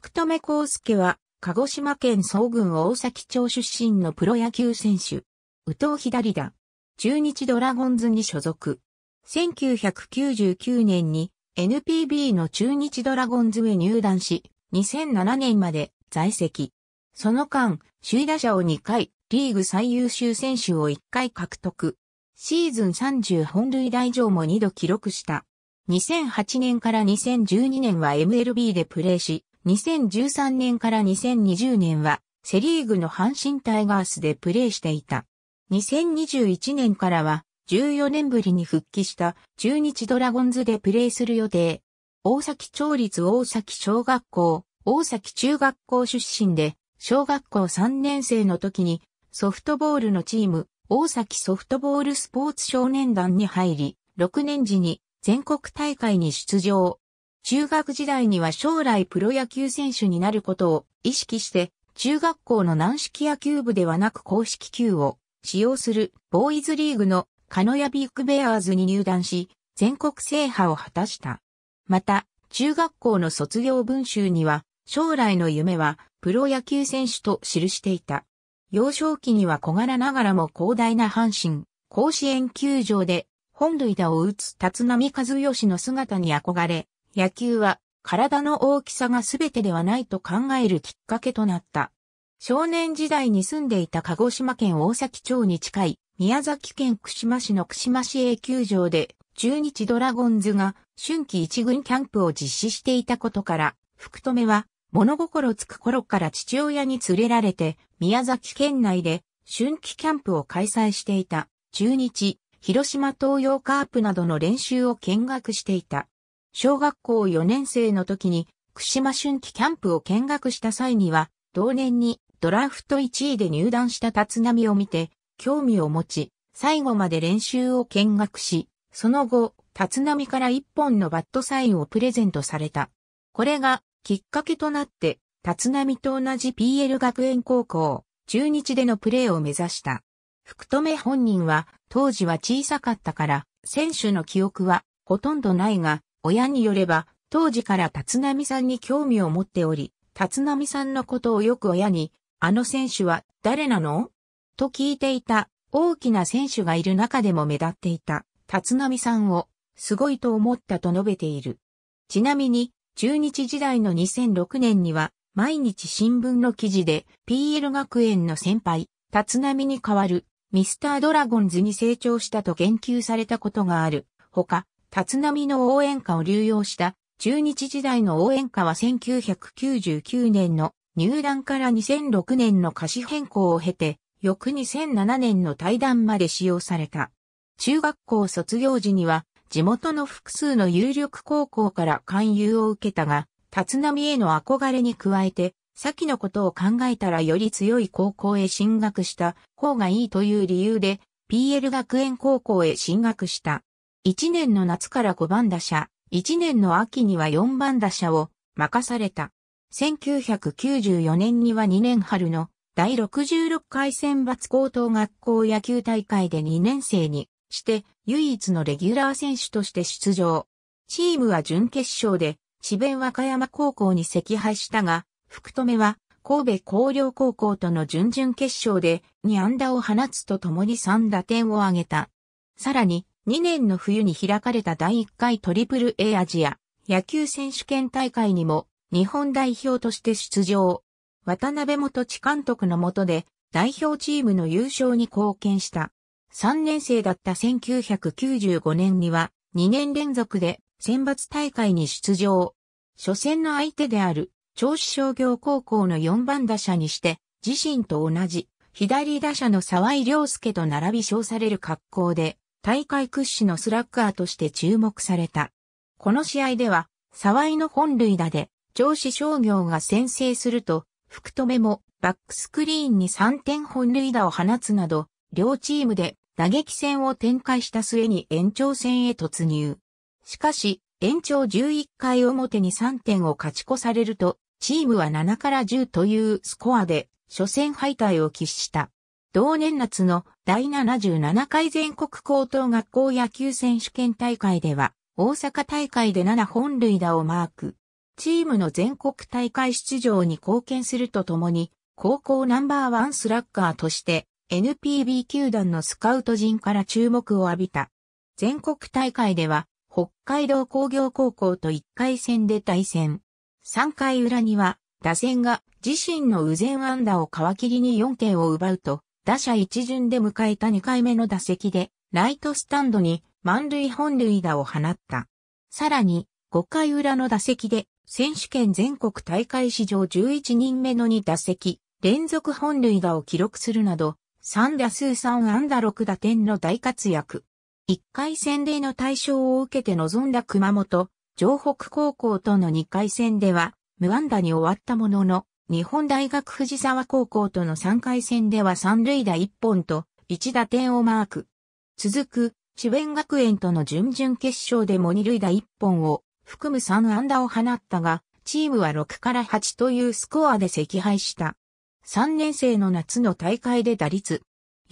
福留孝介は、鹿児島県総群大崎町出身のプロ野球選手。宇藤左田。中日ドラゴンズに所属。1999年に NPB の中日ドラゴンズへ入団し、2007年まで在籍。その間、首位打者を2回、リーグ最優秀選手を1回獲得。シーズン30本塁打以上も2度記録した。2008年から2012年は MLB でプレーし、2013年から2020年はセリーグの阪神タイガースでプレーしていた。2021年からは14年ぶりに復帰した中日ドラゴンズでプレーする予定。大崎町立大崎小学校、大崎中学校出身で、小学校3年生の時にソフトボールのチーム、大崎ソフトボールスポーツ少年団に入り、6年時に全国大会に出場。中学時代には将来プロ野球選手になることを意識して、中学校の軟式野球部ではなく公式球を使用するボーイズリーグのカノヤビッグベアーズに入団し、全国制覇を果たした。また、中学校の卒業文集には、将来の夢はプロ野球選手と記していた。幼少期には小柄ながらも広大な阪神、甲子園球場で本塁打を打つ立浪和義の姿に憧れ、野球は体の大きさが全てではないと考えるきっかけとなった。少年時代に住んでいた鹿児島県大崎町に近い宮崎県串間市の串間市営球場で中日ドラゴンズが春季一軍キャンプを実施していたことから福留は物心つく頃から父親に連れられて宮崎県内で春季キャンプを開催していた中日広島東洋カープなどの練習を見学していた。小学校4年生の時に、串間春季キャンプを見学した際には、同年にドラフト1位で入団した立浪を見て、興味を持ち、最後まで練習を見学し、その後、立浪から一本のバットサインをプレゼントされた。これがきっかけとなって、立浪と同じ PL 学園高校、中日でのプレーを目指した。福留本人は当時は小さかったから、選手の記憶はほとんどないが、親によれば、当時から立浪さんに興味を持っており、立浪さんのことをよく親に、あの選手は誰なのと聞いていた、大きな選手がいる中でも目立っていた、立浪さんを、すごいと思ったと述べている。ちなみに、中日時代の2006年には、毎日新聞の記事で、PL 学園の先輩、立浪に代わる、ミスタードラゴンズに成長したと言及されたことがある。ほか、立浪の応援歌を流用した中日時代の応援歌は1999年の入団から2006年の歌詞変更を経て、翌2007年の対談まで使用された。中学校卒業時には、地元の複数の有力高校から勧誘を受けたが、立浪への憧れに加えて、先のことを考えたらより強い高校へ進学した方がいいという理由で、PL 学園高校へ進学した。1年の夏から5番打者、1年の秋には4番打者を任された。1994年には2年春の第66回選抜高等学校野球大会で2年生にして唯一のレギュラー選手として出場。チームは準決勝で智弁和歌山高校に赤敗したが、福留は神戸工業高校との準々決勝で2安打を放つとともに3打点を挙げた。さらに2年の冬に開かれた第1回トリプル A アジア野球選手権大会にも日本代表として出場。渡辺元地監督の下で代表チームの優勝に貢献した。3年生だった1995年には2年連続で選抜大会に出場。初戦の相手である調子商業高校の4番打者にして自身と同じ左打者の沢井良介と並び称される格好で大会屈指のスラッガーとして注目された。この試合では、沢井の本塁打で、上司商業が先制すると、福留もバックスクリーンに3点本塁打を放つなど、両チームで打撃戦を展開した末に延長戦へ突入。しかし、延長11回表に3点を勝ち越されると、チームは7から10というスコアで、初戦敗退を喫した。同年夏の第77回全国高等学校野球選手権大会では、大阪大会で7本塁打をマーク。チームの全国大会出場に貢献するとともに、高校ナンバーワンスラッガーとして、NPB 球団のスカウト陣から注目を浴びた。全国大会では、北海道工業高校と1回戦で対戦。3回裏には、打線が自身の右前安打を皮切りに4点を奪うと、打者一巡で迎えた2回目の打席で、ライトスタンドに満塁本塁打を放った。さらに、5回裏の打席で、選手権全国大会史上11人目の2打席、連続本塁打を記録するなど、3打数3安打6打点の大活躍。1回戦での対象を受けて臨んだ熊本、城北高校との2回戦では、無安打に終わったものの、日本大学藤沢高校との3回戦では三塁打1本と1打点をマーク。続く、智弁学園との準々決勝でも二塁打1本を含む3安打を放ったが、チームは6から8というスコアで惜敗した。3年生の夏の大会で打率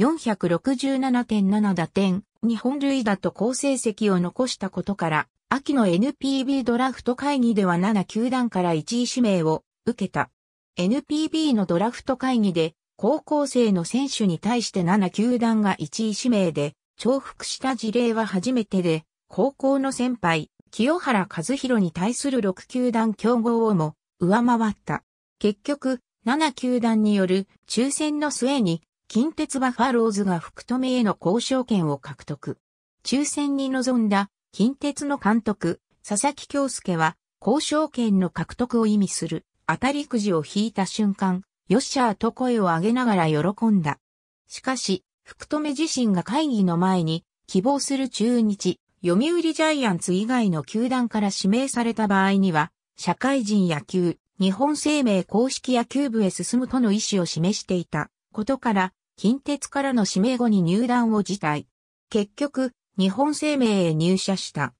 467.7打点、日本塁打と好成績を残したことから、秋の NPB ドラフト会議では7球団から1位指名を受けた。NPB のドラフト会議で高校生の選手に対して7球団が1位指名で重複した事例は初めてで、高校の先輩、清原和弘に対する6球団競合をも上回った。結局、7球団による抽選の末に、近鉄バファローズが福留への交渉権を獲得。抽選に臨んだ近鉄の監督、佐々木京介は、交渉権の獲得を意味する当たりくじを引いた瞬間、よっしゃーと声を上げながら喜んだ。しかし、福留自身が会議の前に、希望する中日、読売ジャイアンツ以外の球団から指名された場合には、社会人野球、日本生命公式野球部へ進むとの意思を示していたことから、近鉄からの指名後に入団を辞退。結局、日本生命へ入社した。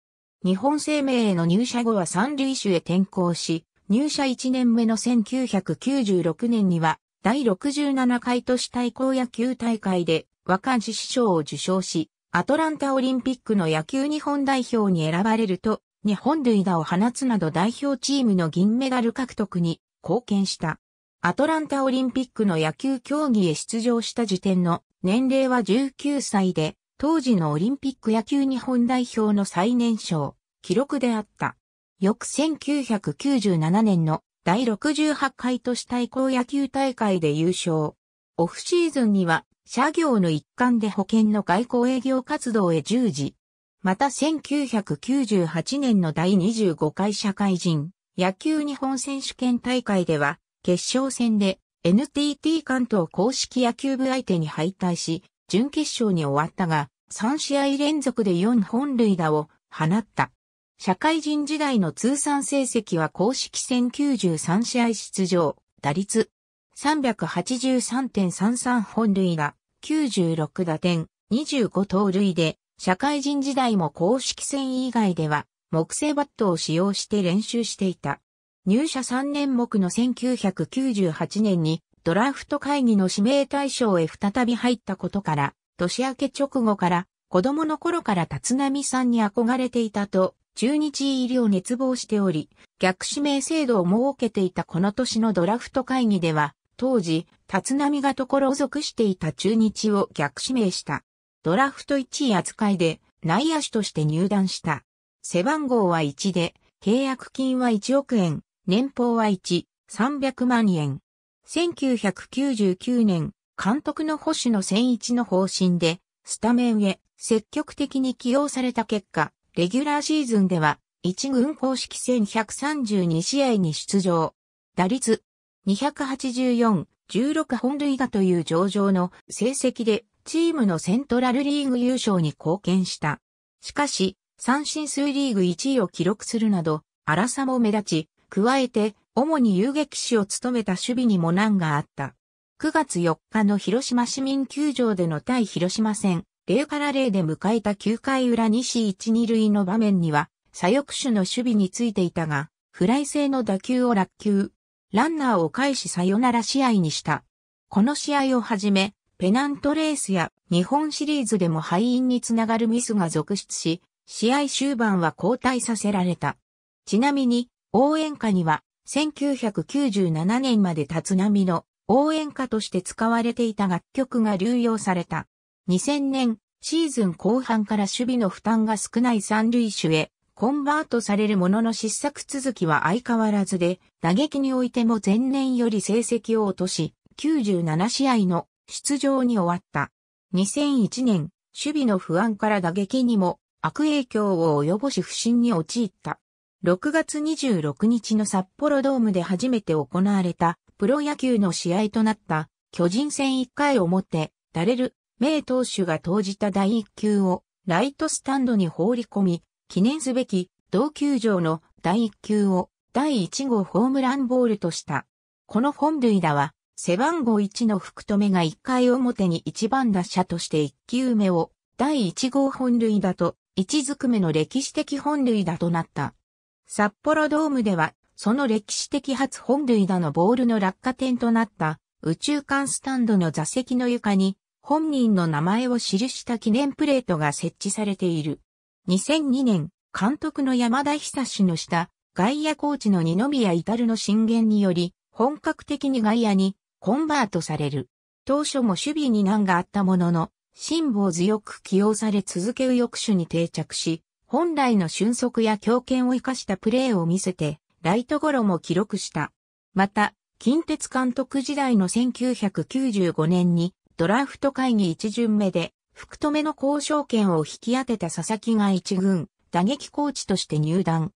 日本生命への入社後は三塁手へ転向し、入社1年目の1996年には、第67回都市対抗野球大会で若獅子賞を受賞し、アトランタオリンピックの野球日本代表に選ばれると、日本塁打を放つなど代表チームの銀メダル獲得に貢献した。アトランタオリンピックの野球競技へ出場した時点の年齢は19歳で、当時のオリンピック野球日本代表の最年少、記録であった。翌1997年の第68回都市対抗野球大会で優勝。オフシーズンには、社業の一環で保険の外交営業活動へ従事。また1998年の第25回社会人野球日本選手権大会では、決勝戦で NTT 関東公式野球部相手に敗退し、準決勝に終わったが、3試合連続で4本塁打を放った。社会人時代の通算成績は公式戦93試合出場、打率383.33本塁打、96打点、25盗塁で、社会人時代も公式戦以外では、木製バットを使用して練習していた。入社3年目の1998年に、ドラフト会議の指名対象へ再び入ったことから、年明け直後から、子供の頃から立浪さんに憧れていたと、中日入りを熱望しており、逆指名制度を設けていたこの年のドラフト会議では、当時、立浪が所属していた中日を逆指名した。ドラフト1位扱いで内野手として入団した。背番号は1で、契約金は1億円、年俸は1、300万円。1999年、監督の保守の千一の方針で、スタメンへ積極的に起用された結果、レギュラーシーズンでは、一軍公式戦132試合に出場。打率284、16本塁打という上々の成績でチームのセントラルリーグ優勝に貢献した。しかし、三振数リーグ1位を記録するなど、荒さも目立ち、加えて、主に遊撃士を務めた守備にも難があった。9月4日の広島市民球場での対広島戦、0から0で迎えた9回裏西一二塁の場面には、左翼手の守備についていたが、フライ性の打球を落球。ランナーを返しサヨナラ試合にした。この試合をはじめ、ペナントレースや日本シリーズでも敗因につながるミスが続出し、試合終盤は交代させられた。ちなみに、応援歌には、1997年まで立浪の応援歌として使われていた楽曲が流用された。2000年、シーズン後半から守備の負担が少ない三塁手へコンバートされるものの失策続きは相変わらずで、打撃においても前年より成績を落とし、97試合の出場に終わった。2001年、守備の不安から打撃にも悪影響を及ぼし不振に陥った。6月26日の札幌ドームで初めて行われたプロ野球の試合となった巨人戦1回表、ダレル・名投手が投じた第1球をライトスタンドに放り込み、記念すべき同球場の第1球を第1号ホームランボールとした。この本塁打は背番号1の福留が1回表に1番打者として1球目を第1号本塁打と1づくめの歴史的本塁打となった。札幌ドームではその歴史的初本塁打のボールの落下点となった宇宙間スタンドの座席の床に本人の名前を記した記念プレートが設置されている。2002年、監督の山田久志の下、外野コーチの二宮至の進言により、本格的に外野にコンバートされる。当初も守備に難があったものの、辛抱強く起用され続ける抑手に定着し、本来の俊足や強肩を生かしたプレーを見せて、ライトゴロも記録した。また、近鉄監督時代の1995年に、ドラフト会議1巡目で、福留の交渉権を引き当てた佐々木が一軍、打撃コーチとして入団。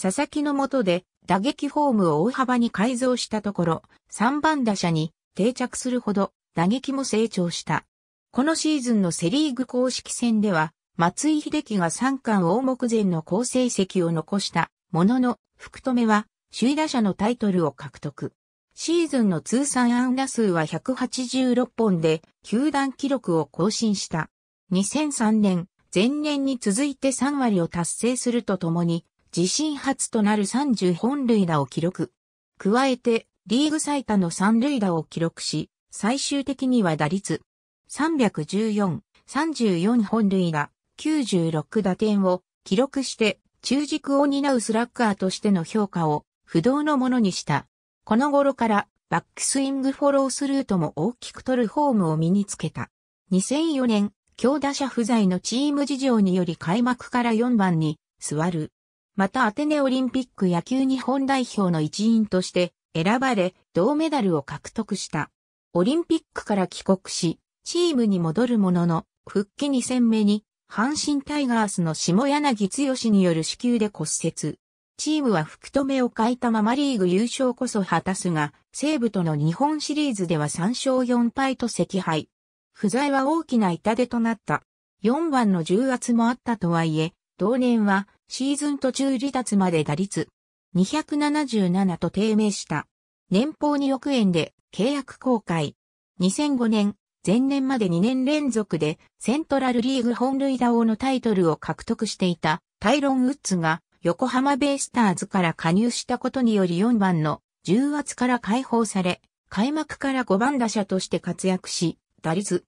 佐々木の下で、打撃フォームを大幅に改造したところ、3番打者に定着するほど、打撃も成長した。このシーズンのセリーグ公式戦では、松井秀喜が三冠大目前の好成績を残したものの、福留は、首位打者のタイトルを獲得。シーズンの通算安打数は186本で、球団記録を更新した。2003年、前年に続いて3割を達成するとともに、自身初となる30本塁打を記録。加えて、リーグ最多の3塁打を記録し、最終的には打率314、34本塁打、96打点を記録して、中軸を担うスラッガーとしての評価を不動のものにした。この頃からバックスイングフォロースルートも大きく取るフォームを身につけた。2004年、強打者不在のチーム事情により開幕から4番に座る。またアテネオリンピック野球日本代表の一員として選ばれ銅メダルを獲得した。オリンピックから帰国し、チームに戻るものの、復帰2戦目に阪神タイガースの下柳剛による支給で骨折。チームは福留を欠いたままリーグ優勝こそ果たすが、西武との日本シリーズでは3勝4敗と惜敗。不在は大きな痛手となった。4番の重圧もあったとはいえ、同年はシーズン途中離脱まで打率277と低迷した。年俸2億円で契約公開。2005年、前年まで2年連続でセントラルリーグ本塁打王のタイトルを獲得していたタイロン・ウッズが横浜ベイスターズから加入したことにより4番の重圧から解放され、開幕から5番打者として活躍し、打率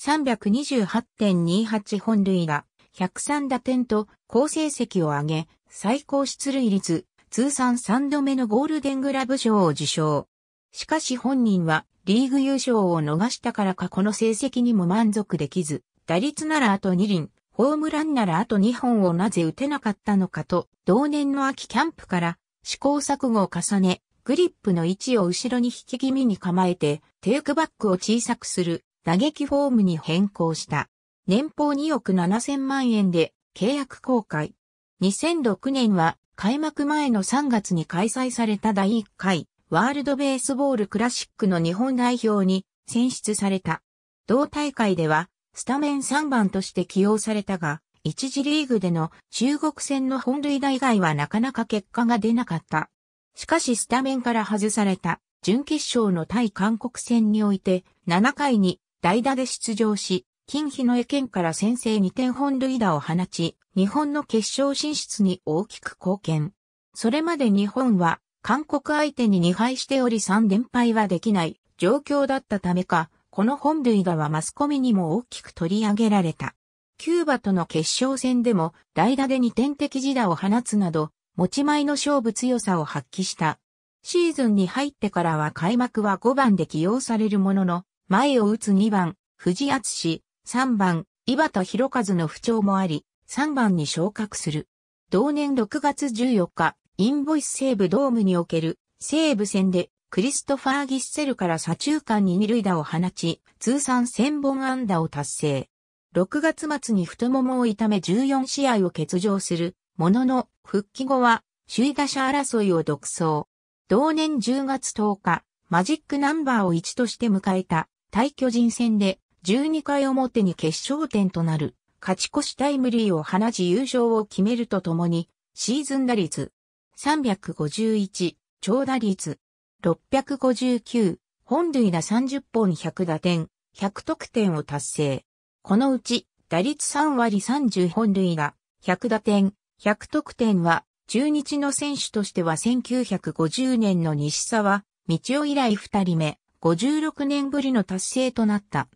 328.28本塁打、103打点と好成績を上げ、最高出塁率、通算3度目のゴールデングラブ賞を受賞。しかし本人はリーグ優勝を逃したからかこの成績にも満足できず、打率ならあと2輪、ホームランならあと2本をなぜ打てなかったのかと、同年の秋キャンプから試行錯誤を重ね、グリップの位置を後ろに引き気味に構えて、テイクバックを小さくする打撃フォームに変更した。年俸2億7000万円で契約公開。2006年は開幕前の3月に開催された第1回ワールドベースボールクラシックの日本代表に選出された。同大会ではスタメン3番として起用されたが、一次リーグでの中国戦の本塁打以外はなかなか結果が出なかった。しかしスタメンから外された準決勝の対韓国戦において7回に代打で出場し、近畿の意見から先制2点本塁打を放ち、日本の決勝進出に大きく貢献。それまで日本は韓国相手に2敗しており3連敗はできない状況だったためか、この本塁打はマスコミにも大きく取り上げられた。キューバとの決勝戦でも代打で2点的自打を放つなど、持ち前の勝負強さを発揮した。シーズンに入ってからは開幕は5番で起用されるものの、前を打つ2番、藤厚氏、3番、井端博和の不調もあり、3番に昇格する。同年6月14日、インボイス西部ドームにおける西部戦でクリストファー・ギッセルから左中間に二塁打を放ち、通算1000本安打を達成。6月末に太ももを痛め14試合を欠場する、ものの、復帰後は、首位打者争いを独走。同年10月10日、マジックナンバーを1として迎えた、対巨人戦で、12回表に決勝点となる、勝ち越しタイムリーを放ち優勝を決めるとともに、シーズン打率、351、長打率、659、本塁打30本100打点、100得点を達成。このうち、打率3割30本塁打、100打点、100得点は、中日の選手としては1950年の西沢、道夫以来2人目、56年ぶりの達成となった。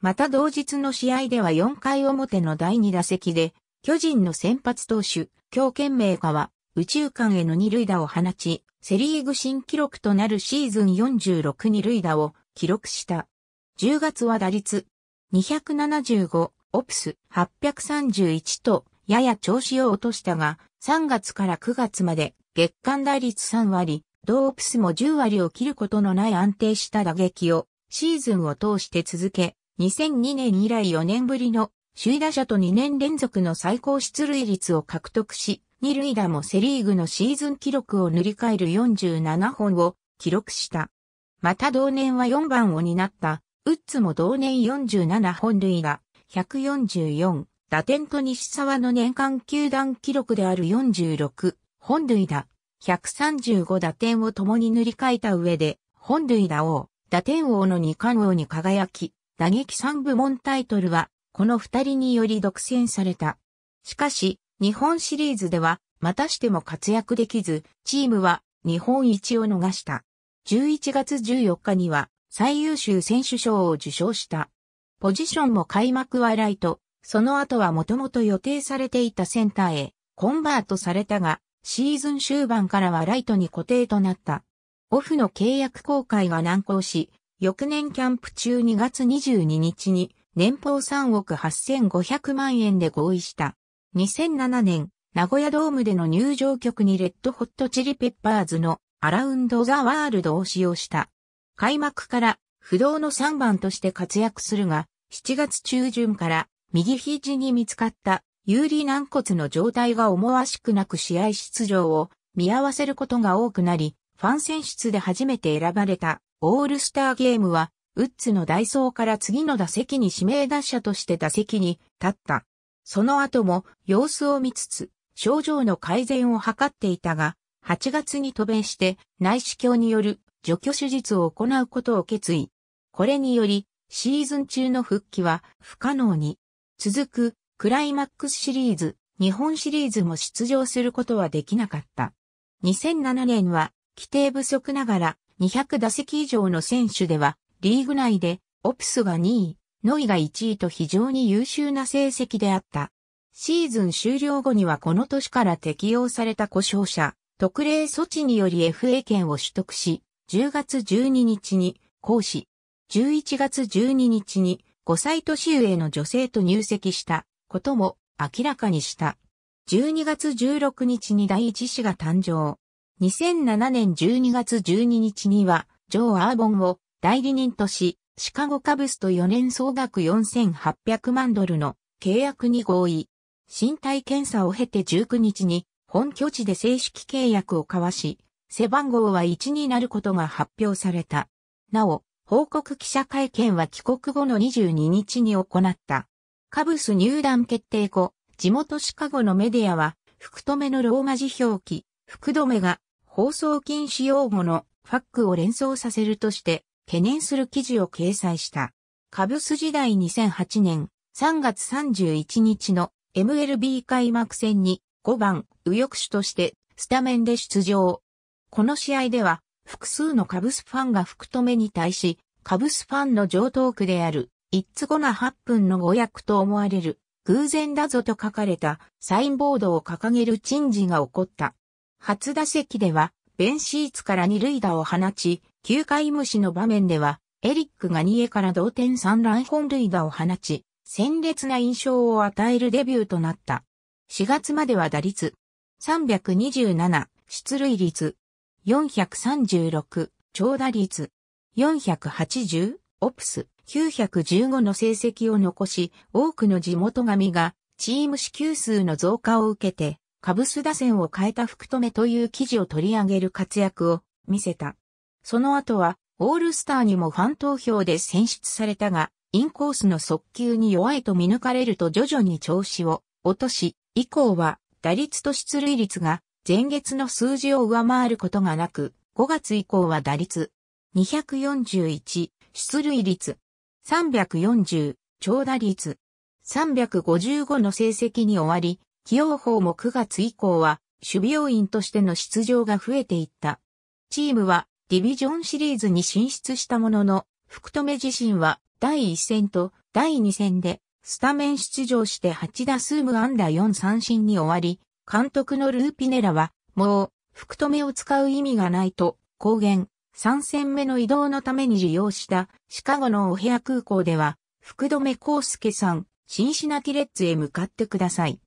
また同日の試合では4回表の第2打席で、巨人の先発投手、強健明がは、宇宙間への二塁打を放ち、セリーグ新記録となるシーズン46に塁打を記録した。10月は打率275、オプス831とやや調子を落としたが、3月から9月まで月間打率3割、同オプスも10割を切ることのない安定した打撃をシーズンを通して続け、2002年以来4年ぶりの首位打者と2年連続の最高出塁率を獲得し、二塁打もセリーグのシーズン記録を塗り替える47本を記録した。また同年は4番を担った、ウッズも同年47本塁打、144、打点と西沢の年間球団記録である46、本塁打、135打点を共に塗り替えた上で、本塁打王、打点王の二冠王に輝き、打撃3部門タイトルは、この二人により独占された。しかし、日本シリーズでは、またしても活躍できず、チームは日本一を逃した。11月14日には最優秀選手賞を受賞した。ポジションも開幕はライト、その後はもともと予定されていたセンターへコンバートされたが、シーズン終盤からはライトに固定となった。オフの契約公開が難航し、翌年キャンプ中2月22日に年俸3億8500万円で合意した。2007年、名古屋ドームでの入場曲にレッドホットチリペッパーズのアラウンド・ザ・ワールドを使用した。開幕から不動の3番として活躍するが、7月中旬から右肘に見つかった有利軟骨の状態が思わしくなく試合出場を見合わせることが多くなり、ファン選出で初めて選ばれたオールスターゲームは、ウッズのダイソーから次の打席に指名打者として打席に立った。その後も様子を見つつ、症状の改善を図っていたが、8月に渡米して内視鏡による除去手術を行うことを決意。これにより、シーズン中の復帰は不可能に。続く、クライマックスシリーズ、日本シリーズも出場することはできなかった。2007年は、規定不足ながら、200打席以上の選手では、リーグ内で、オプスが2位、ノイが1位と非常に優秀な成績であった。シーズン終了後にはこの年から適用された故障者、特例措置により FA 権を取得し、10月12日に講師、11月12日に5歳年上の女性と入籍したことも明らかにした。12月16日に第一子が誕生。2007年12月12日には、ジョー・アーボンを代理人とし、シカゴカブスと4年総額4800万ドルの契約に合意。身体検査を経て19日に本拠地で正式契約を交わし、背番号は1になることが発表された。なお、報告記者会見は帰国後の22日に行った。カブス入団決定後、地元シカゴのメディアは、福留のローマ字表記、福留が放送禁止用語のファックを連想させるとして、懸念する記事を掲載した。カブス時代2008年3月31日の MLB 開幕戦に5番右翼手としてスタメンで出場。この試合では複数のカブスファンが福留に対し、カブスファンの上等区である、一つ後な8分の5役と思われる、偶然だぞと書かれたサインボードを掲げる珍事が起こった。初打席ではベンシーツから二塁打を放ち、9回無視の場面では、エリック・が2位から同点三乱本塁打を放ち、鮮烈な印象を与えるデビューとなった。4月までは打率327、出塁率436、長打率480、オプス915の成績を残し、多くの地元紙がチーム支給数の増加を受けて、カブス打線を変えた福留という記事を取り上げる活躍を見せた。その後は、オールスターにもファン投票で選出されたが、インコースの速球に弱いと見抜かれると徐々に調子を落とし、以降は打率と出塁率が前月の数字を上回ることがなく、5月以降は打率241、出塁率340、長打率355の成績に終わり、起用法も9月以降は、守備要員としての出場が増えていった。チームは、ディビジョンシリーズに進出したものの、福留自身は、第1戦と第2戦で、スタメン出場して8打数無安打4三振に終わり、監督のルーピネラは、もう、福留を使う意味がないと、公言、3戦目の移動のために利用したシカゴのオヘア空港では、福留康介さん、シンシナティレッツへ向かってください。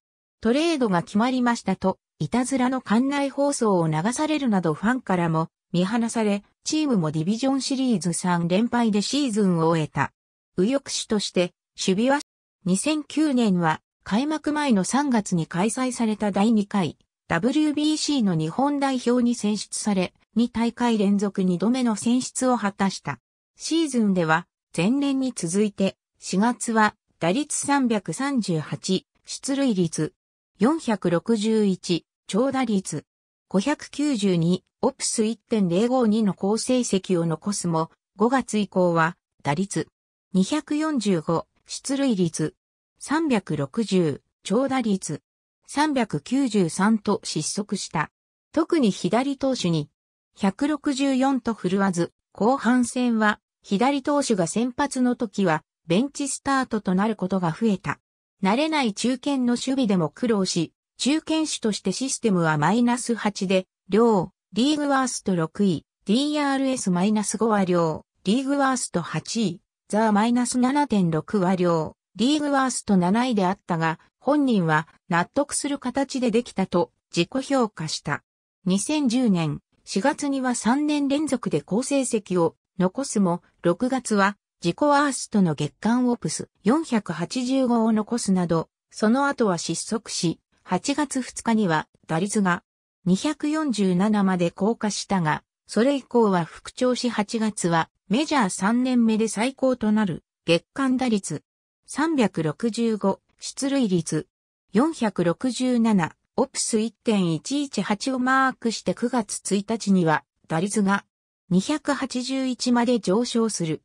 トレードが決まりましたと、いたずらの館内放送を流されるなどファンからも見放され、チームもディビジョンシリーズ3連敗でシーズンを終えた。右翼手として、守備は、2009年は開幕前の3月に開催された第2回 WBC の日本代表に選出され、2大会連続2度目の選出を果たした。シーズンでは前年に続いて4月は打率338、出塁率461、長打率、592、オプス1.052の好成績を残すも、5月以降は、打率、245、出塁率、360、長打率、393と失速した。特に左投手に、164と振るわず、後半戦は、左投手が先発の時は、ベンチスタートとなることが増えた。慣れない中堅の守備でも苦労し、中堅手としてシステムはマイナス8で、両、リーグワースト6位、DRS-5 マイナスは両、リーグワースト8位、ザーマイナス -7.6 は両、リーグワースト7位であったが、本人は納得する形でできたと自己評価した。2010年4月には3年連続で好成績を残すも、6月は自己アーストの月間オプス485を残すなど、その後は失速し、8月2日には打率が247まで降下したが、それ以降は復調し8月はメジャー3年目で最高となる月間打率365出塁率467オプス1.118をマークして9月1日には打率が281まで上昇する。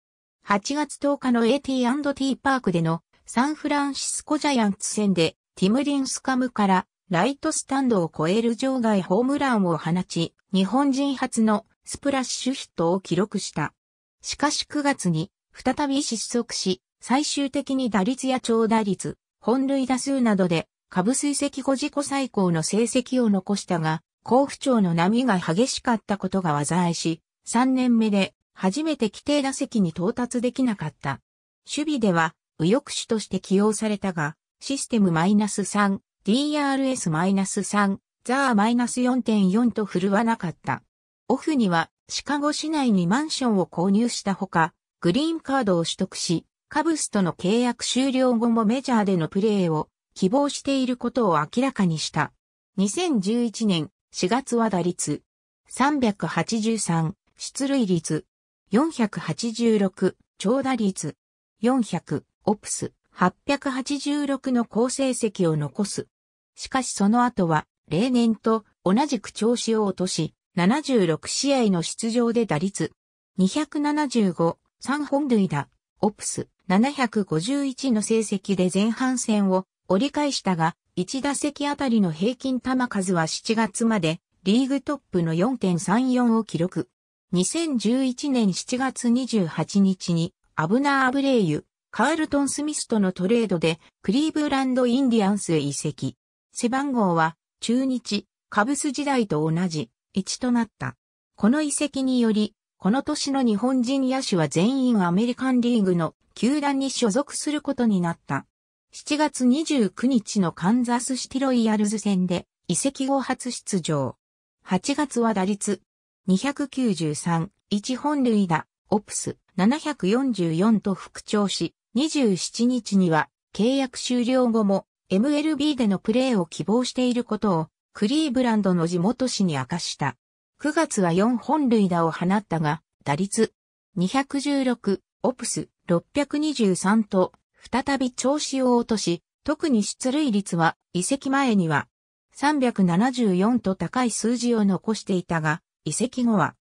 8月10日の AT&T パークでのサンフランシスコジャイアンツ戦でティムリンスカムからライトスタンドを超える場外ホームランを放ち、日本人初のスプラッシュヒットを記録した。しかし9月に再び失速し、最終的に打率や長打率、本塁打数などで、株水石後自己最高の成績を残したが、甲府町の波が激しかったことが災いし、3年目で初めて規定打席に到達できなかった。守備では、右翼手として起用されたが、システム -3、DRS-3、ザー -4.4 と振るわなかった。オフには、シカゴ市内にマンションを購入したほか、グリーンカードを取得し、カブスとの契約終了後もメジャーでのプレーを希望していることを明らかにした。2011年4月は打率383、出塁率486、長打率、400、オプス、886の好成績を残す。しかしその後は、例年と同じく調子を落とし、76試合の出場で打率、275、3本塁打、オプス、751の成績で前半戦を折り返したが、1打席あたりの平均球数は7月まで、リーグトップの4.34を記録。2011年7月28日にアブナー・アブレイユ、カールトン・スミスとのトレードでクリーブランド・インディアンスへ移籍。背番号は中日、カブス時代と同じ1となった。この移籍により、この年の日本人野手は全員アメリカンリーグの球団に所属することになった。7月29日のカンザスシティロイヤルズ戦で移籍後初出場。8月は打率293、1本塁打、オプス744と復調し、27日には契約終了後も MLB でのプレーを希望していることをクリーブランドの地元紙に明かした。9月は4本塁打を放ったが、打率216、オプス623と再び調子を落とし、特に出塁率は移籍前には374と高い数字を残していたが、移籍後は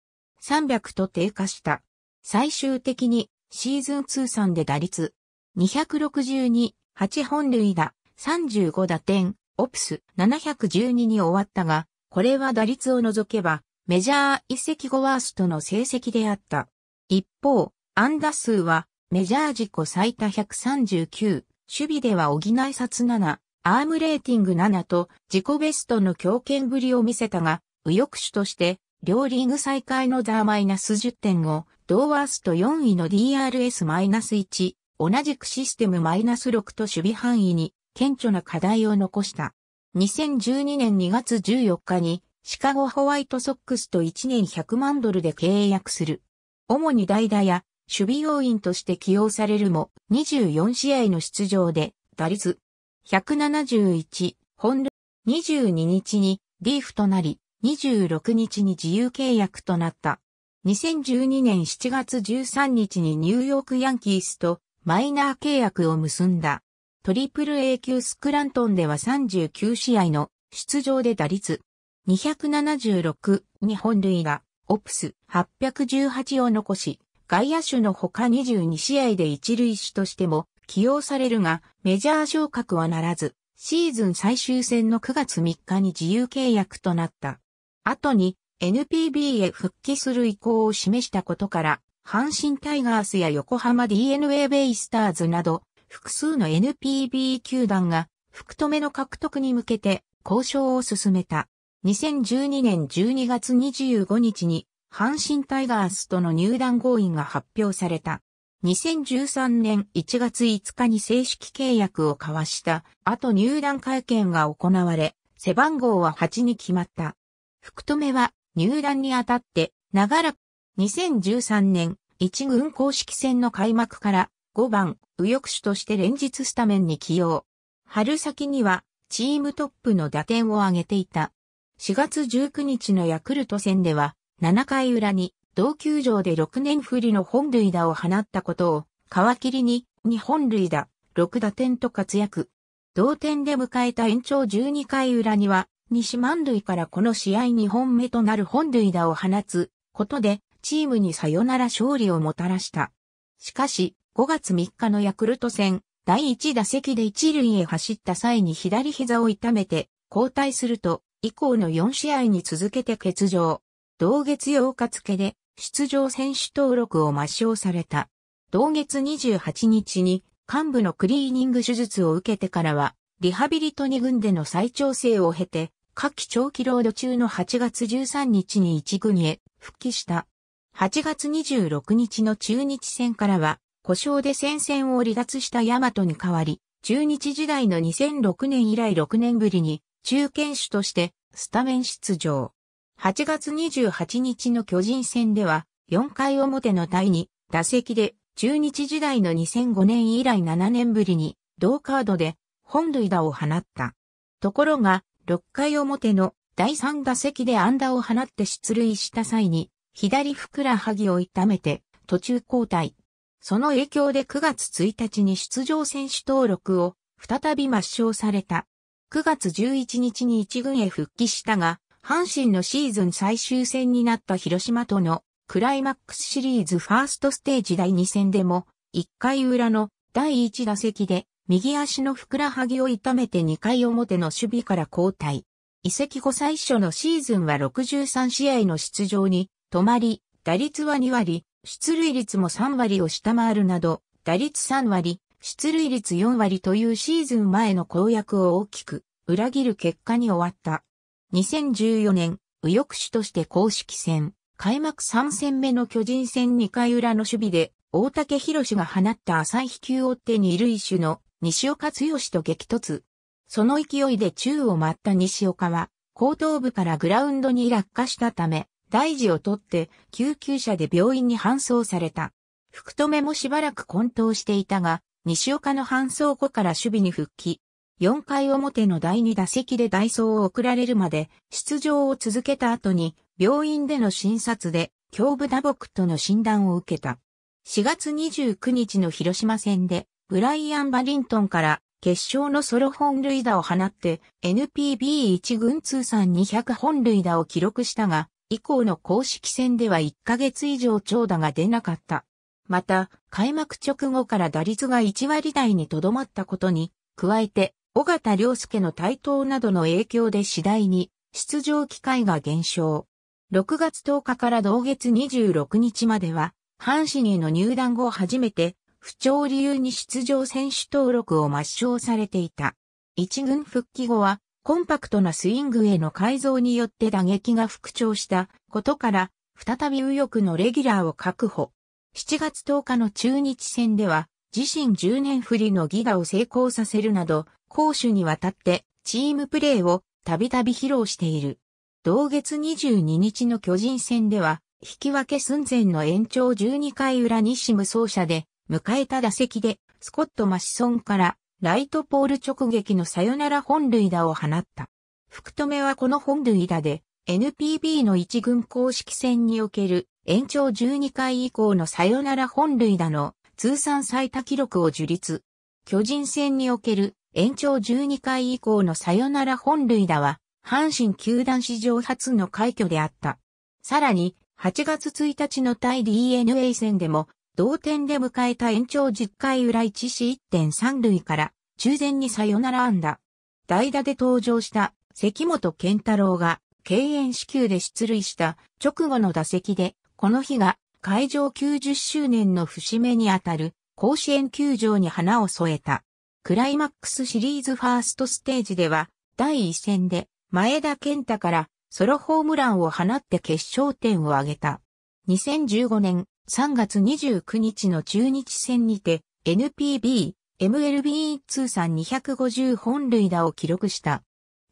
300と低下した。最終的にシーズン通算で打率262、8本塁打、35打点、オプス712に終わったが、これは打率を除けばメジャー移籍後ワーストの成績であった。一方、安打数はメジャー自己最多139、守備では補い札7、アームレーティング7と自己ベストの強肩ぶりを見せたが、右翼手として両リーグ再開のザーマイナス1 0を、同ワースト4位の DRS-1、同じくシステム -6 と守備範囲に顕著な課題を残した。2012年2月14日にシカゴホワイトソックスと1年100万ドルで契約する。主に代打や守備要員として起用されるも24試合の出場で打率171、本塁22日にリーフとなり26日に自由契約となった。2012年7月13日にニューヨークヤンキースとマイナー契約を結んだ。トリプル A 級スクラントンでは39試合の出場で打率276日本塁がオプス818を残し、外野手の他22試合で一塁手としても起用されるが、メジャー昇格はならず、シーズン最終戦の9月3日に自由契約となった。後に NPB へ復帰する意向を示したことから、阪神タイガースや横浜 DNA ベイスターズなど、複数の NPB 球団が、福留の獲得に向けて交渉を進めた。2012年12月25日に、阪神タイガースとの入団合意が発表された。2013年1月5日に正式契約を交わした後入団会見が行われ、背番号は8に決まった。福留は入団にあたって、長らく2013年一軍公式戦の開幕から5番右翼手として連日スタメンに起用。春先にはチームトップの打点を挙げていた。4月19日のヤクルト戦では7回裏に同球場で6年振りの本塁打を放ったことを皮切りに2本塁打6打点と活躍。同点で迎えた延長12回裏には西満塁からこの試合2本目となる本塁打を放つことで、チームにさよなら勝利をもたらした。しかし、5月3日のヤクルト戦、第1打席で1塁へ走った際に左膝を痛めて交代すると、以降の4試合に続けて欠場。同月8日付で出場選手登録を抹消された。同月28日に幹部のクリーニング手術を受けてからは、リハビリと2軍での再調整を経て、夏季長期労働中の8月13日に一軍へ復帰した。8月26日の中日戦からは、故障で戦線を離脱した大和に代わり、中日時代の2006年以来6年ぶりに中堅手としてスタメン出場。8月28日の巨人戦では4回表の第2打席で中日時代の2005年以来7年ぶりに同カードで本塁打を放った。ところが6回表の第3打席で安打を放って出塁した際に、左ふくらはぎを痛めて途中交代。その影響で9月1日に出場選手登録を再び抹消された。9月11日に一軍へ復帰したが、阪神のシーズン最終戦になった広島とのクライマックスシリーズファーストステージ第2戦でも、1回裏の第1打席で右足のふくらはぎを痛めて2回表の守備から交代。移籍後最初のシーズンは63試合の出場に止まり、打率は2割、出塁率も3割を下回るなど、打率3割、出塁率4割というシーズン前の公約を大きく裏切る結果に終わった。2014年、右翼手として公式戦、開幕3戦目の巨人戦2回裏の守備で、大竹博が放った浅い飛球を手に二塁手の西岡剛と激突。その勢いで宙を舞った西岡は、後頭部からグラウンドに落下したため、大事を取って救急車で病院に搬送された。福留もしばらく混沌していたが、西岡の搬送後から守備に復帰。4回表の第2打席でソ走を送られるまで出場を続けた後に病院での診察で胸部打撲との診断を受けた。4月29日の広島戦でブライアン・バリントンから決勝のソロ本塁打を放って NPB1 軍通算200本塁打を記録したが、以降の公式戦では1ヶ月以上長打が出なかった。また、開幕直後から打率が1割台にとどまったことに、加えて、尾形良介の台頭などの影響で次第に出場機会が減少。6月10日から同月26日までは、阪神への入団後初めて不調理由に出場選手登録を抹消されていた。一軍復帰後は、コンパクトなスイングへの改造によって打撃が復調したことから、再び右翼のレギュラーを確保。7月10日の中日戦では、自身10年振りのギガを成功させるなど、攻守にわたってチームプレーをたびたび披露している。同月22日の巨人戦では、引き分け寸前の延長12回裏西無走者で、迎えた打席で、スコット・マシソンからライトポール直撃のサヨナラ本塁打を放った。福留はこの本塁打で NPB の一軍公式戦における延長12回以降のサヨナラ本塁打の通算最多記録を樹立。巨人戦における延長12回以降のサヨナラ本塁打は阪神球団史上初の快挙であった。さらに8月1日の対 DNA 戦でも同点で迎えた延長10回裏1死1.3塁から中前にサヨナラ安打。代打で登場した関本健太郎が敬遠支給で出塁した直後の打席で、この日が会場90周年の節目にあたる甲子園球場に花を添えた。クライマックスシリーズファーストステージでは第1戦で前田健太からソロホームランを放って決勝点を挙げた。2015年3月29日の中日戦にて NPB、MLB 通算250本塁打を記録した。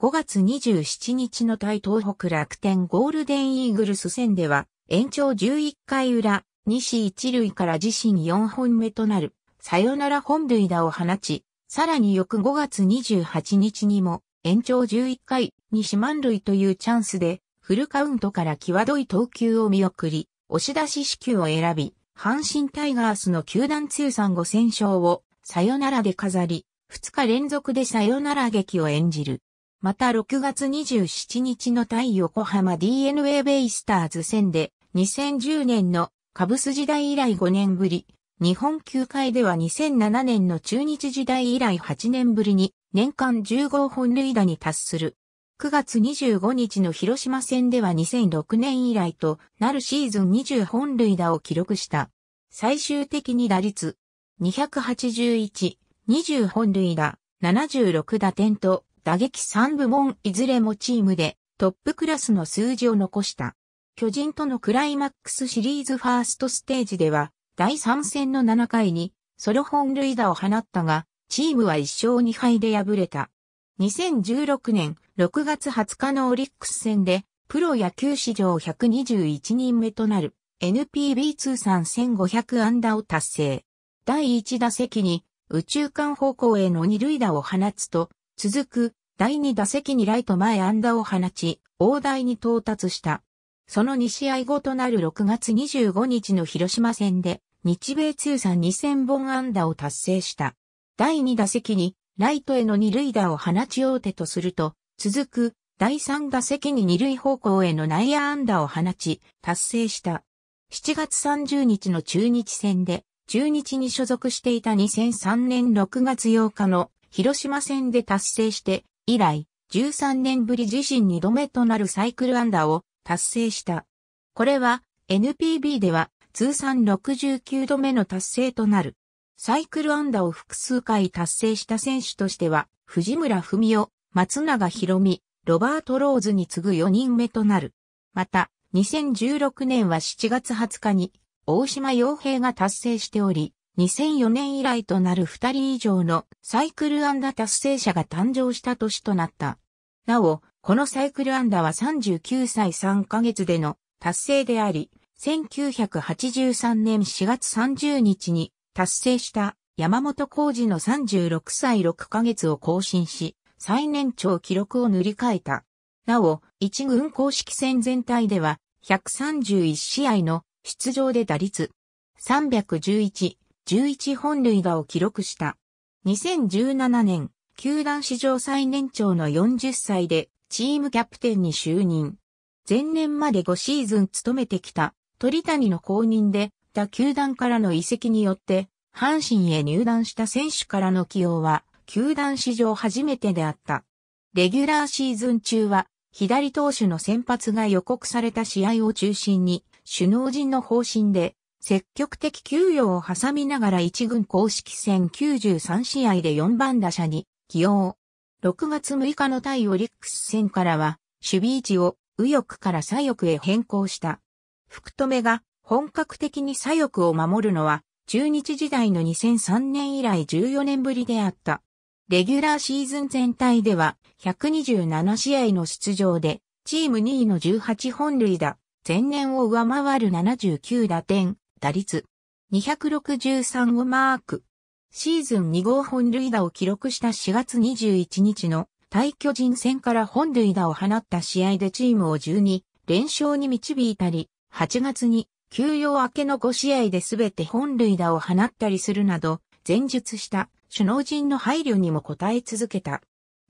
5月27日の対東北楽天ゴールデンイーグルス戦では延長11回裏、西一塁から自身4本目となるサヨナラ本塁打を放ち、さらに翌5月28日にも延長11回西満塁というチャンスでフルカウントから際どい投球を見送り、押し出し支給を選び、阪神タイガースの球団通算5000勝をさよならで飾り、2日連続でさよなら劇を演じる。また6月27日の対横浜 DNA ベイスターズ戦で2010年のカブス時代以来5年ぶり、日本球界では2007年の中日時代以来8年ぶりに年間1 5本塁打に達する9月25日の広島戦では2006年以来となるシーズン20本塁打を記録した。最終的に打率281、20本塁打、76打点と打撃3部門いずれもチームでトップクラスの数字を残した。巨人とのクライマックスシリーズファーストステージでは第3戦の7回にソロ本塁打を放ったが、チームは1勝2敗で敗れた。2016年6月20日のオリックス戦で、プロ野球史上121人目となる NPB 通算1500安打を達成。第1打席に宇宙間方向への二塁打を放つと、続く第2打席にライト前安打を放ち、大台に到達した。その2試合後となる6月25日の広島戦で、日米通算2000本安打を達成した。第2打席にライトへの二塁打を放ち大手とすると、続く第3打席に二塁方向への内野安打を放ち、達成した。7月30日の中日戦で、中日に所属していた2003年6月8日の広島戦で達成して、以来、13年ぶり自身2度目となるサイクル安打を達成した。これは NPB では通算69度目の達成となる。サイクル安打を複数回達成した選手としては、藤村文夫、松永博美、ロバート・ローズに次ぐ4人目となる。また、2016年は7月20日に、大島洋平が達成しており、2004年以来となる2人以上のサイクル安打達成者が誕生した年となった。なお、このサイクル安打は39歳3ヶ月での達成であり、1983年4月30日に達成した山本浩二の36歳6ヶ月を更新し、最年長記録を塗り替えた。なお、一軍公式戦全体では、131試合の出場で打率311、11本塁打を記録した。2017年、球団史上最年長の40歳でチームキャプテンに就任。前年まで5シーズン務めてきた鳥谷の公認で、他球団からの移籍によって、阪神へ入団した選手からの起用は、球団史上初めてであった。レギュラーシーズン中は、左投手の先発が予告された試合を中心に、首脳陣の方針で、積極的給与を挟みながら一軍公式戦93試合で4番打者に起用。6月6日の対オリックス戦からは、守備位置を右翼から左翼へ変更した。福留が本格的に左翼を守るのは、中日時代の2003年以来14年ぶりであった。レギュラーシーズン全体では127試合の出場で、チーム2位の18本塁打、前年を上回る79打点、打率263をマーク。シーズン2号本塁打を記録した4月21日の対巨人戦から本塁打を放った試合でチームを12連勝に導いたり、8月に休養明けの5試合で全て本塁打を放ったりするなど、前述した首脳陣の配慮にも応え続けた。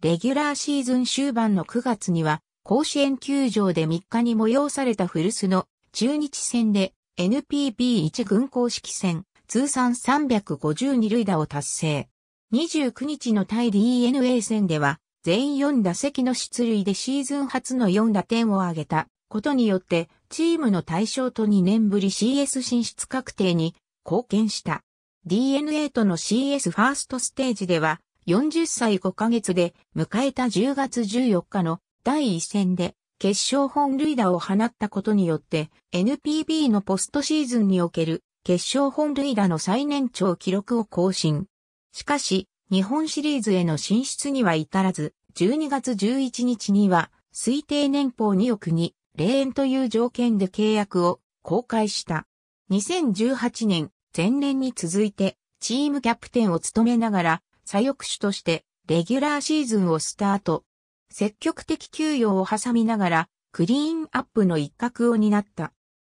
レギュラーシーズン終盤の9月には、甲子園球場で3日に催された古巣の中日戦で NPB1 軍公式戦通算352塁打を達成。29日の対 DNA 戦では全員4打席の出塁でシーズン初の4打点を挙げたことによってチームの対象と2年ぶり CS 進出確定に貢献した。DNA との CS ファーストステージでは、40歳5ヶ月で迎えた10月14日の第1戦で決勝本塁打を放ったことによって NPB のポストシーズンにおける決勝本塁打の最年長記録を更新。しかし、日本シリーズへの進出には至らず、12月11日には推定年俸2億に0円という条件で契約を公開した。2018年前年に続いてチームキャプテンを務めながら左翼手としてレギュラーシーズンをスタート。積極的給与を挟みながらクリーンアップの一角を担った。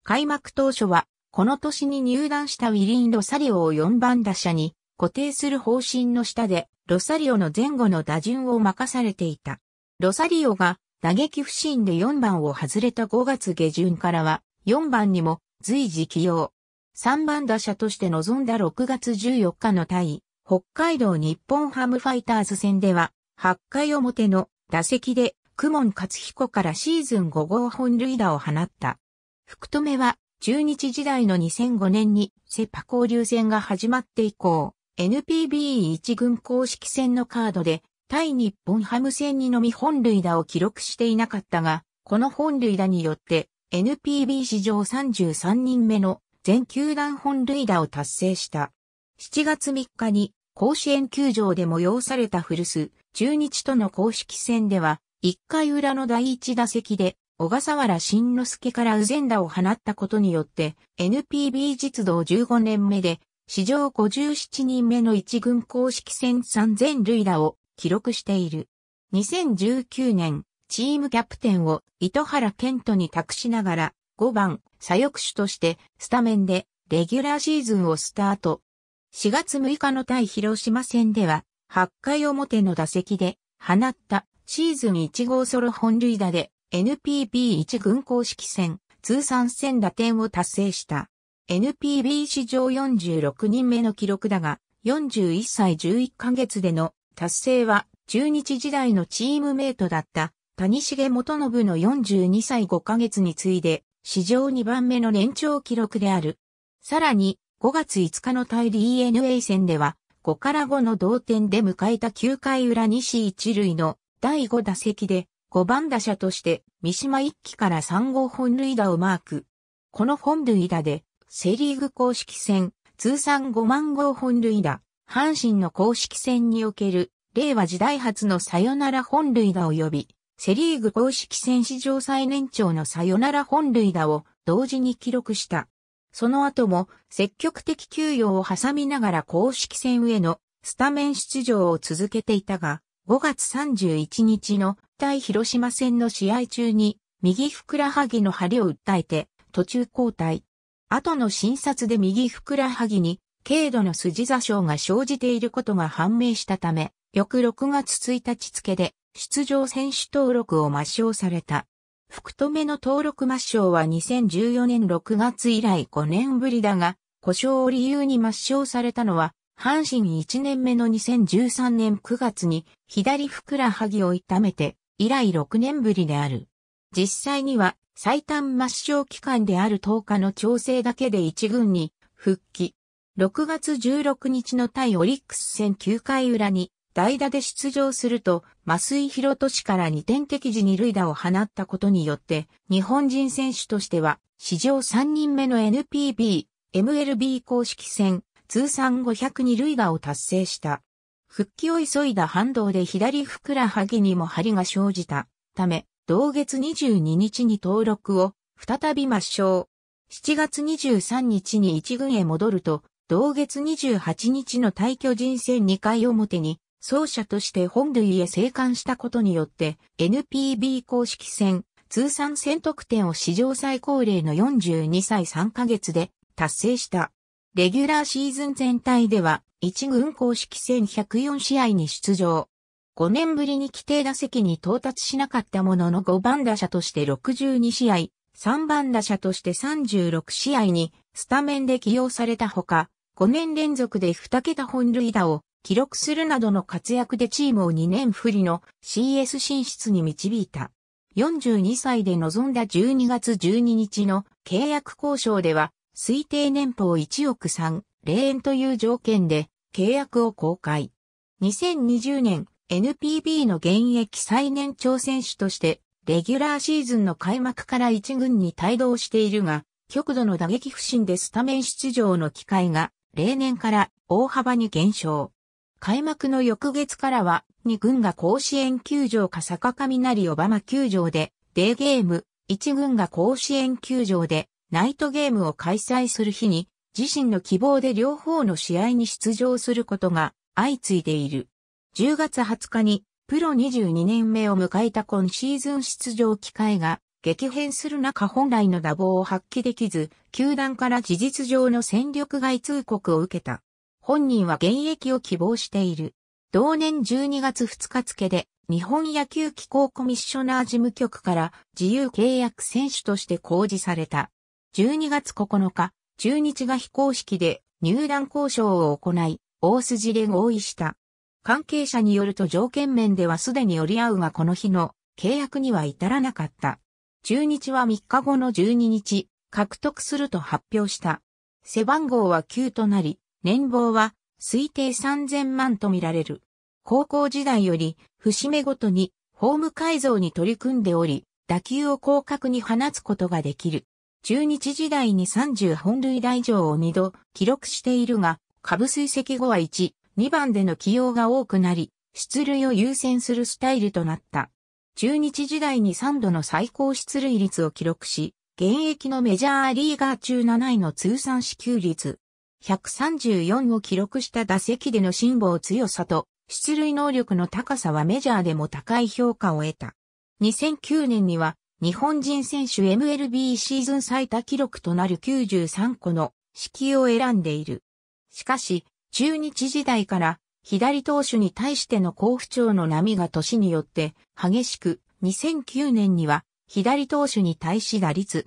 開幕当初はこの年に入団したウィリン・ロサリオを4番打者に固定する方針の下でロサリオの前後の打順を任されていた。ロサリオが打撃不振で4番を外れた5月下旬からは4番にも随時起用。3番打者として臨んだ6月14日の対、北海道日本ハムファイターズ戦では、8回表の打席で、久門勝彦からシーズン5号本塁打を放った。福留は、中日時代の2005年にセパ交流戦が始まって以降、NPB1 軍公式戦のカードで、対日本ハム戦にのみ本塁打を記録していなかったが、この本塁打によって、NPB 史上33人目の全球団本塁打を達成した。7月3日に甲子園球場で催された古巣、中日との公式戦では、1回裏の第1打席で、小笠原慎之介から右前打を放ったことによって、NPB 実動15年目で、史上57人目の一軍公式戦3000塁打を記録している。2019年、チームキャプテンを糸原健人に託しながら、5番、左翼手として、スタメンで、レギュラーシーズンをスタート。4月6日の対広島戦では、8回表の打席で、放ったシーズン1号ソロ本塁打で NPB1 軍公式戦通算戦打点を達成した。NPB 史上46人目の記録だが、41歳11ヶ月での達成は中日時代のチームメイトだった谷重元信の42歳5ヶ月に次いで史上2番目の年長記録である。さらに、5月5日の対 DNA 戦では、5から5の同点で迎えた9回裏西一塁の第5打席で、5番打者として三島一輝から3号本塁打をマーク。この本塁打で、セリーグ公式戦、通算5万号本塁打、阪神の公式戦における、令和時代初のサヨナラ本塁打及び、セリーグ公式戦史上最年長のサヨナラ本塁打を同時に記録した。その後も積極的休養を挟みながら公式戦へのスタメン出場を続けていたが、5月31日の対広島戦の試合中に右ふくらはぎの張りを訴えて途中交代。後の診察で右ふくらはぎに軽度の筋座症が生じていることが判明したため、翌6月1日付で出場選手登録を抹消された。福留の登録抹消は2014年6月以来5年ぶりだが、故障を理由に抹消されたのは、阪神1年目の2013年9月に左ふくらはぎを痛めて、以来6年ぶりである。実際には最短抹消期間である10日の調整だけで1軍に復帰。6月16日の対オリックス戦9回裏に代打で出場すると、増井博俊から2点敵時に塁打を放ったことによって、日本人選手としては、史上3人目の NPB、MLB 公式戦、通算500に塁打を達成した。復帰を急いだ反動で左ふくらはぎにも針が生じたため、同月22日に登録を再び抹消。7月23日に一軍へ戻ると、同月28日の退去人選2回表に奏者として本塁へ生還したことによって、NPB 公式戦、通算選得点を史上最高齢の42歳3ヶ月で達成した。レギュラーシーズン全体では、1軍公式戦104試合に出場。5年ぶりに規定打席に到達しなかったものの5番打者として62試合、3番打者として36試合にスタメンで起用されたほか、5年連続で2桁本塁打を記録するなどの活躍でチームを2年不利の CS 進出に導いた。42歳で臨んだ12月12日の契約交渉では、推定年俸1億3、0円という条件で契約を公開。2020年 NPB の現役最年長選手として、レギュラーシーズンの開幕から一軍に帯同しているが、極度の打撃不振でスタメン出場の機会が、例年から大幅に減少。開幕の翌月からは、2軍が甲子園球場か坂上なりバマ球場で、デーゲーム、1軍が甲子園球場で、ナイトゲームを開催する日に、自身の希望で両方の試合に出場することが相次いでいる。10月20日に、プロ22年目を迎えた今シーズン出場機会が激変する中本来の打棒を発揮できず、球団から事実上の戦力外通告を受けた。本人は現役を希望している。同年12月2日付で、日本野球機構コミッショナー事務局から自由契約選手として公示された。12月9日、中日が非公式で入団交渉を行い、大筋で合意した。関係者によると条件面ではすでに折り合うがこの日の契約には至らなかった。中日は3日後の12日、獲得すると発表した。背番号は9となり、年俸は推定3000万とみられる。高校時代より節目ごとにホーム改造に取り組んでおり、打球を広角に放つことができる。中日時代に30本塁打以上を2度記録しているが、株追跡後は1、2番での起用が多くなり、出塁を優先するスタイルとなった。中日時代に3度の最高出塁率を記録し、現役のメジャーリーガー中7位の通算支給率、134を記録した打席での辛抱強さと出塁能力の高さはメジャーでも高い評価を得た。2009年には日本人選手 MLB シーズン最多記録となる93個の指揮を選んでいる。しかし、中日時代から左投手に対しての好不調の波が年によって激しく、2009年には左投手に対し打率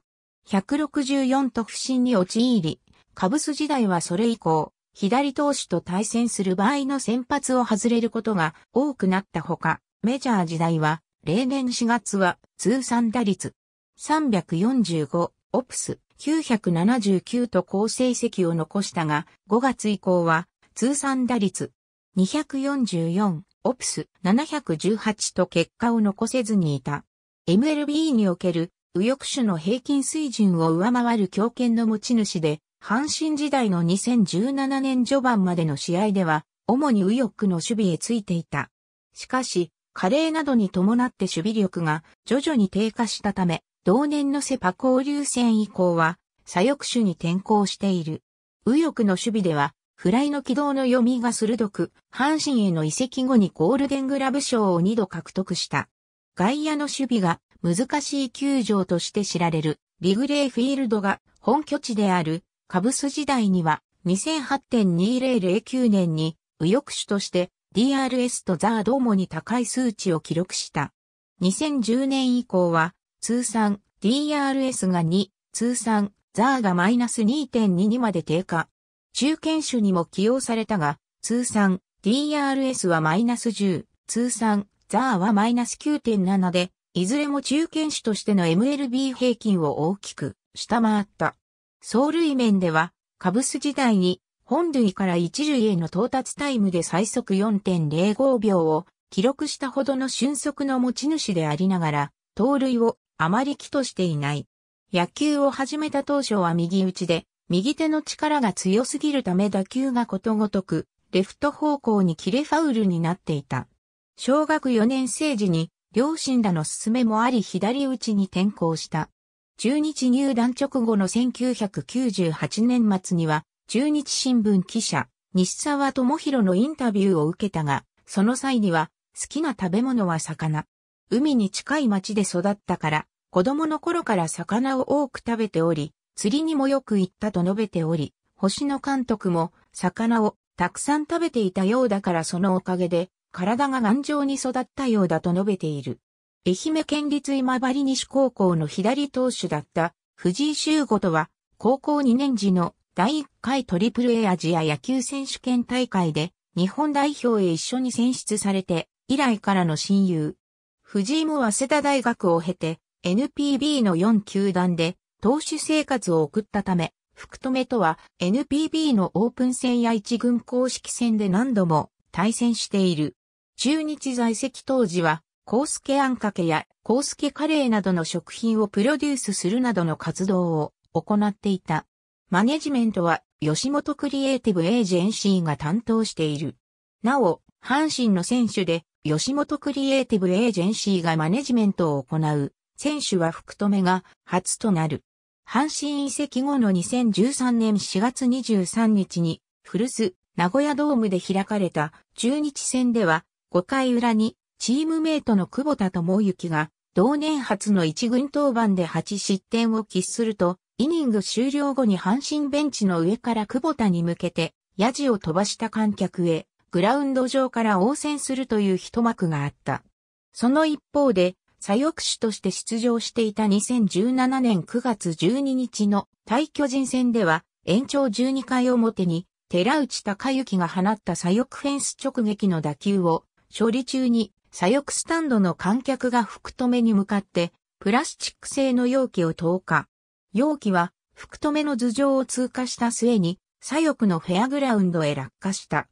164と不振に陥り、カブス時代はそれ以降、左投手と対戦する場合の先発を外れることが多くなったほか、メジャー時代は、例年4月は通算打率345オプス979と好成績を残したが、5月以降は通算打率244オプス718と結果を残せずにいた。MLB における右翼手の平均水準を上回る強権の持ち主で、阪神時代の2017年序盤までの試合では、主に右翼の守備へついていた。しかし、加齢などに伴って守備力が徐々に低下したため、同年のセパ交流戦以降は、左翼手に転向している。右翼の守備では、フライの軌道の読みが鋭く、阪神への移籍後にゴールデングラブ賞を2度獲得した。外野の守備が難しい球場として知られる、リグレーフィールドが本拠地であるカブス時代には2008.2009年に右翼手として DRS とザードもに高い数値を記録した。2010年以降は通算 DRS が2、通算ザーがマイナス2.2にまで低下。中堅手にも起用されたが、通算 DRS はマイナス10、通算ザーはマイナス9.7で、いずれも中堅手としての MLB 平均を大きく下回った。走塁面では、カブス時代に本塁から一塁への到達タイムで最速4.05秒を記録したほどの俊足の持ち主でありながら、盗塁をあまり気としていない。野球を始めた当初は右打ちで、右手の力が強すぎるため打球がことごとく、レフト方向に切れファウルになっていた。小学4年生時に、両親らの勧めもあり左打ちに転向した。中日入団直後の1998年末には、中日新聞記者、西沢智弘のインタビューを受けたが、その際には、好きな食べ物は魚。海に近い町で育ったから、子供の頃から魚を多く食べており、釣りにもよく行ったと述べており、星野監督も魚をたくさん食べていたようだからそのおかげで体が頑丈に育ったようだと述べている。愛媛県立今治西高校の左投手だった藤井修吾とは、高校2年時の第1回トリプル A アジア野球選手権大会で日本代表へ一緒に選出されて、以来からの親友。藤井も早稲田大学を経て、NPB の4球団で投手生活を送ったため、福留とは NPB のオープン戦や一軍公式戦で何度も対戦している。中日在籍当時はコースケあんかけやコースケカレーなどの食品をプロデュースするなどの活動を行っていた。マネジメントは吉本クリエイティブエージェンシーが担当している。なお、阪神の選手で吉本クリエイティブエージェンシーがマネジメントを行う選手は福留が初となる。阪神移籍後の2013年4月23日に古巣名古屋ドームで開かれた中日戦では5回裏にチームメイトの久保田智之が、同年初の一軍登板で8失点を喫すると、イニング終了後に阪神ベンチの上から久保田に向けて、ヤジを飛ばした観客へ、グラウンド上から応戦するという一幕があった。その一方で、左翼手として出場していた2017年9月12日の対巨人戦では、延長12回表に、寺内隆之が放った左翼フェンス直撃の打球を、処理中に左翼スタンドの観客が福留に向かって、プラスチック製の容器を投下。容器は、福留の頭上を通過した末に、左翼のフェアグラウンドへ落下した。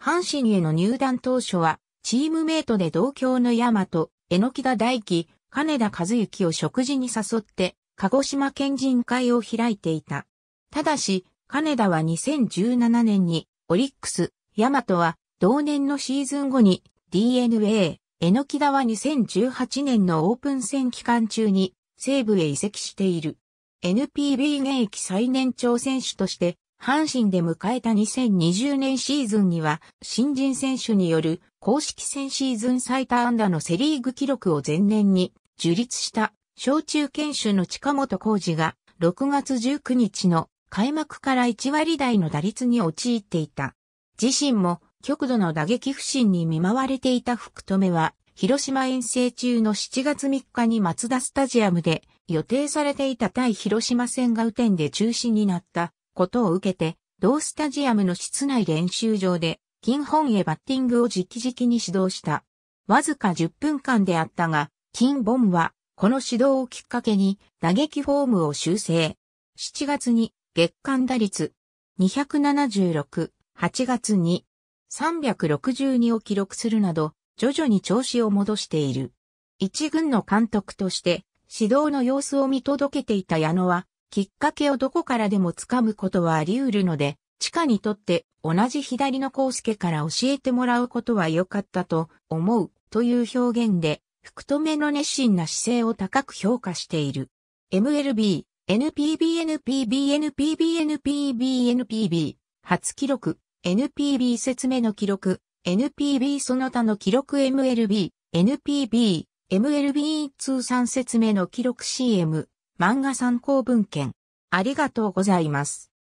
阪神への入団当初は、チームメイトで同郷の大和、榎田大輝、金田和幸を食事に誘って、鹿児島県人会を開いていた。ただし、金田は2017年に、オリックス、大和は、同年のシーズン後に、DNA 榎き田は2018年のオープン戦期間中に西部へ移籍している。NPB 現役最年長選手として阪神で迎えた2020年シーズンには新人選手による公式戦シーズン最多安打のセリーグ記録を前年に樹立した小中研修の近本浩二が6月19日の開幕から1割台の打率に陥っていた。自身も極度の打撃不振に見舞われていた福留は、広島遠征中の7月3日に松田スタジアムで予定されていた対広島戦が雨天で中止になったことを受けて、同スタジアムの室内練習場で、金本へバッティングを直々に指導した。わずか10分間であったが、金本は、この指導をきっかけに、打撃フォームを修正。7月に、月間打率、276、8月に、362を記録するなど、徐々に調子を戻している。一軍の監督として、指導の様子を見届けていた矢野は、きっかけをどこからでもつかむことはあり得るので、地下にとって同じ左の康介から教えてもらうことは良かったと思うという表現で、福留の熱心な姿勢を高く評価している。MLB、NPB、NPB、NPB、NPB、NPB、初記録、NPB 説明の記録、NPB その他の記録 MLB、NPB、MLB 通算説明の記録 CM、漫画参考文献。ありがとうございます。